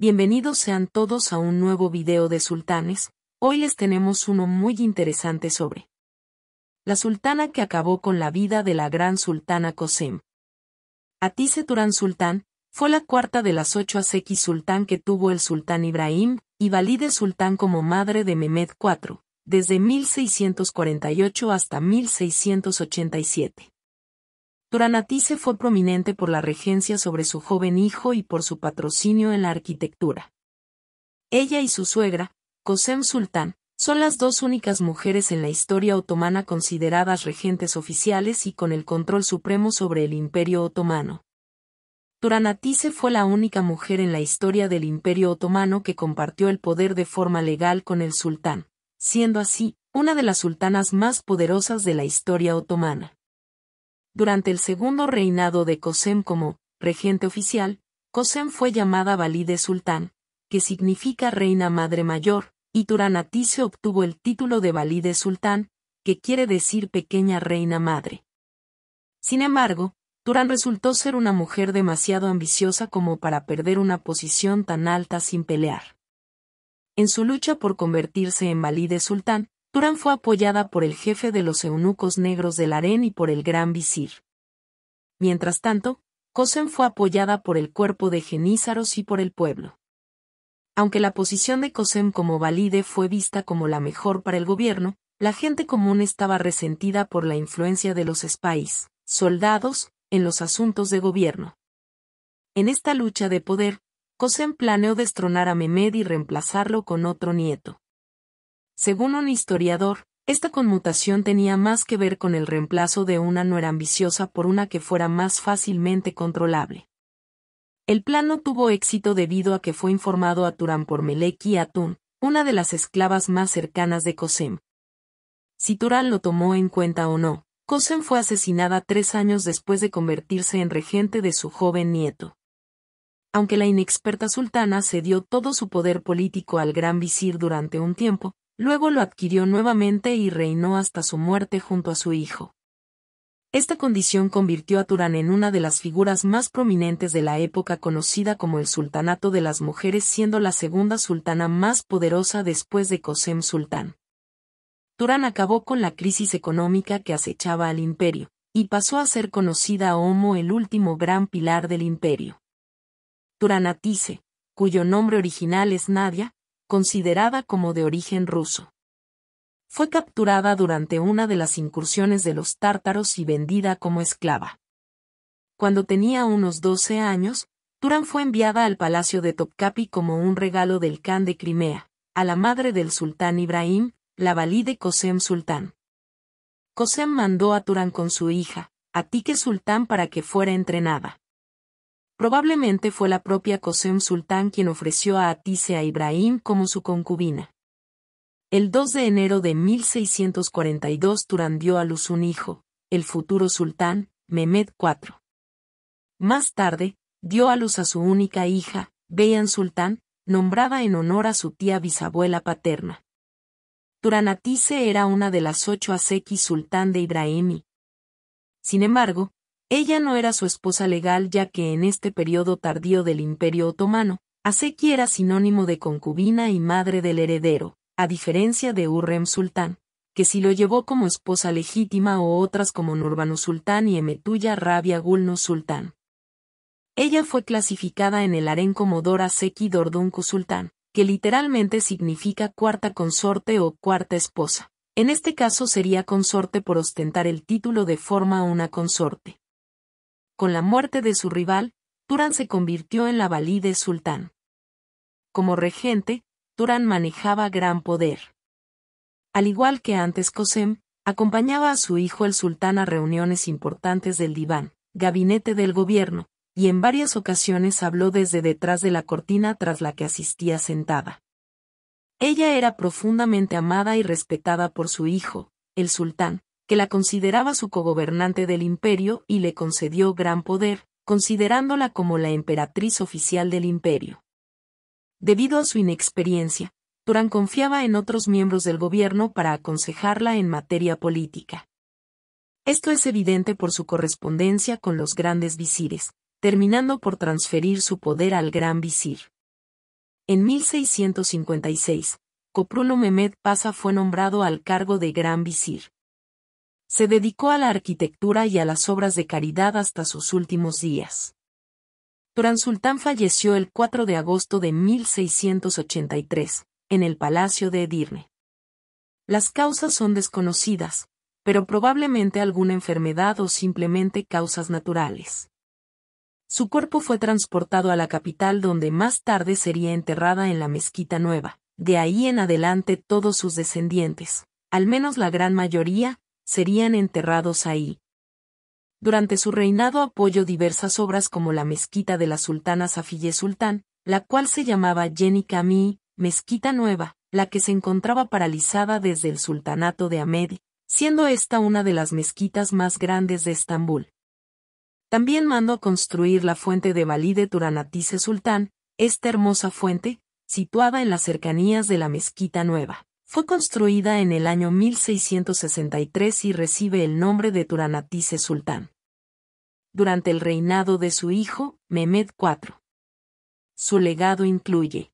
Bienvenidos sean todos a un nuevo video de sultanes, hoy les tenemos uno muy interesante sobre la sultana que acabó con la vida de la gran sultana Qasem. Atice Turán Sultán, fue la cuarta de las ocho Aseki Sultán que tuvo el sultán Ibrahim, y valide Sultán como madre de Mehmed IV, desde 1648 hasta 1687. Turanatice fue prominente por la regencia sobre su joven hijo y por su patrocinio en la arquitectura. Ella y su suegra, Kosem Sultán, son las dos únicas mujeres en la historia otomana consideradas regentes oficiales y con el control supremo sobre el Imperio Otomano. Turanatice fue la única mujer en la historia del Imperio Otomano que compartió el poder de forma legal con el sultán, siendo así, una de las sultanas más poderosas de la historia otomana. Durante el segundo reinado de Cosem como regente oficial, Cosem fue llamada Valide Sultán, que significa reina madre mayor, y se obtuvo el título de Valide Sultán, que quiere decir pequeña reina madre. Sin embargo, Turán resultó ser una mujer demasiado ambiciosa como para perder una posición tan alta sin pelear. En su lucha por convertirse en valide sultán, Turán fue apoyada por el jefe de los eunucos negros del harén y por el gran visir. Mientras tanto, Kosem fue apoyada por el cuerpo de genízaros y por el pueblo. Aunque la posición de Cosem como valide fue vista como la mejor para el gobierno, la gente común estaba resentida por la influencia de los espais, soldados, en los asuntos de gobierno. En esta lucha de poder, Kosen planeó destronar a Mehmed y reemplazarlo con otro nieto. Según un historiador, esta conmutación tenía más que ver con el reemplazo de una nuera ambiciosa por una que fuera más fácilmente controlable. El plan no tuvo éxito debido a que fue informado a Turán por Meleki Atun, una de las esclavas más cercanas de Kosem. Si Turán lo tomó en cuenta o no, Cosem fue asesinada tres años después de convertirse en regente de su joven nieto. Aunque la inexperta sultana cedió todo su poder político al gran visir durante un tiempo, Luego lo adquirió nuevamente y reinó hasta su muerte junto a su hijo. Esta condición convirtió a Turán en una de las figuras más prominentes de la época conocida como el Sultanato de las Mujeres siendo la segunda sultana más poderosa después de Cosem Sultán. Turán acabó con la crisis económica que acechaba al imperio, y pasó a ser conocida a Homo el último gran pilar del imperio. Turanatice, cuyo nombre original es Nadia, considerada como de origen ruso. Fue capturada durante una de las incursiones de los tártaros y vendida como esclava. Cuando tenía unos 12 años, Turán fue enviada al palacio de Topkapi como un regalo del Khan de Crimea, a la madre del sultán Ibrahim, la valide Kosem Sultán. Kosem mandó a Turán con su hija, Atique Sultán para que fuera entrenada. Probablemente fue la propia Cosem Sultán quien ofreció a Atise a Ibrahim como su concubina. El 2 de enero de 1642 Turán dio a luz un hijo, el futuro sultán, Mehmed IV. Más tarde, dio a luz a su única hija, Beyan Sultán, nombrada en honor a su tía bisabuela paterna. Atise era una de las ocho Aseki sultán de Ibrahimi. Sin embargo, ella no era su esposa legal ya que en este periodo tardío del Imperio Otomano, Aseki era sinónimo de concubina y madre del heredero, a diferencia de Urrem Sultán, que si lo llevó como esposa legítima o otras como Nurbanu Sultán y Emetuya Rabia Gulnu Sultán. Ella fue clasificada en el harén como Dora Seki Dordunku Sultán, que literalmente significa cuarta consorte o cuarta esposa. En este caso sería consorte por ostentar el título de forma una consorte. Con la muerte de su rival, Turán se convirtió en la valide sultán. Como regente, Turán manejaba gran poder. Al igual que antes Cosem, acompañaba a su hijo el sultán a reuniones importantes del diván, gabinete del gobierno, y en varias ocasiones habló desde detrás de la cortina tras la que asistía sentada. Ella era profundamente amada y respetada por su hijo, el sultán, que la consideraba su cogobernante del imperio y le concedió gran poder, considerándola como la emperatriz oficial del imperio. Debido a su inexperiencia, Turán confiaba en otros miembros del gobierno para aconsejarla en materia política. Esto es evidente por su correspondencia con los grandes visires, terminando por transferir su poder al gran visir. En 1656, Copruno Mehmed Pasa fue nombrado al cargo de gran visir. Se dedicó a la arquitectura y a las obras de caridad hasta sus últimos días. Turán Sultán falleció el 4 de agosto de 1683, en el Palacio de Edirne. Las causas son desconocidas, pero probablemente alguna enfermedad o simplemente causas naturales. Su cuerpo fue transportado a la capital donde más tarde sería enterrada en la Mezquita Nueva. De ahí en adelante todos sus descendientes, al menos la gran mayoría, serían enterrados ahí. Durante su reinado apoyó diversas obras como la mezquita de la sultana Safiye Sultán, la cual se llamaba Jenny Kami, mezquita nueva, la que se encontraba paralizada desde el sultanato de Ahmed, siendo esta una de las mezquitas más grandes de Estambul. También mandó construir la fuente de Valide Turanatice Sultán, esta hermosa fuente, situada en las cercanías de la mezquita nueva. Fue construida en el año 1663 y recibe el nombre de Turanatice Sultán. Durante el reinado de su hijo, Mehmed IV. Su legado incluye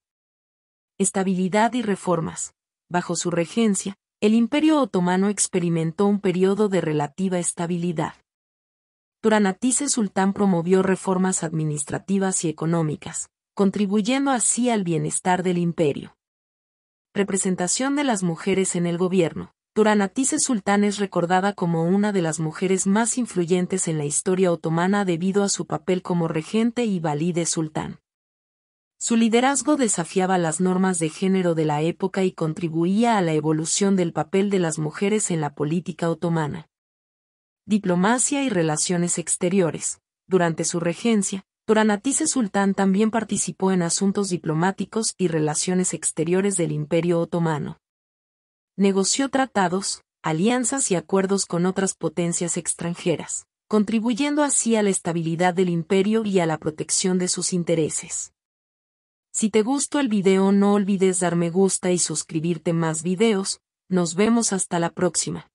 estabilidad y reformas. Bajo su regencia, el Imperio Otomano experimentó un periodo de relativa estabilidad. Turanatice Sultán promovió reformas administrativas y económicas, contribuyendo así al bienestar del imperio. Representación de las mujeres en el gobierno. Turanatice Sultán es recordada como una de las mujeres más influyentes en la historia otomana debido a su papel como regente y valide sultán. Su liderazgo desafiaba las normas de género de la época y contribuía a la evolución del papel de las mujeres en la política otomana. Diplomacia y relaciones exteriores. Durante su regencia, Toranatice Sultán también participó en asuntos diplomáticos y relaciones exteriores del Imperio Otomano. Negoció tratados, alianzas y acuerdos con otras potencias extranjeras, contribuyendo así a la estabilidad del imperio y a la protección de sus intereses. Si te gustó el video no olvides dar me gusta y suscribirte más videos, nos vemos hasta la próxima.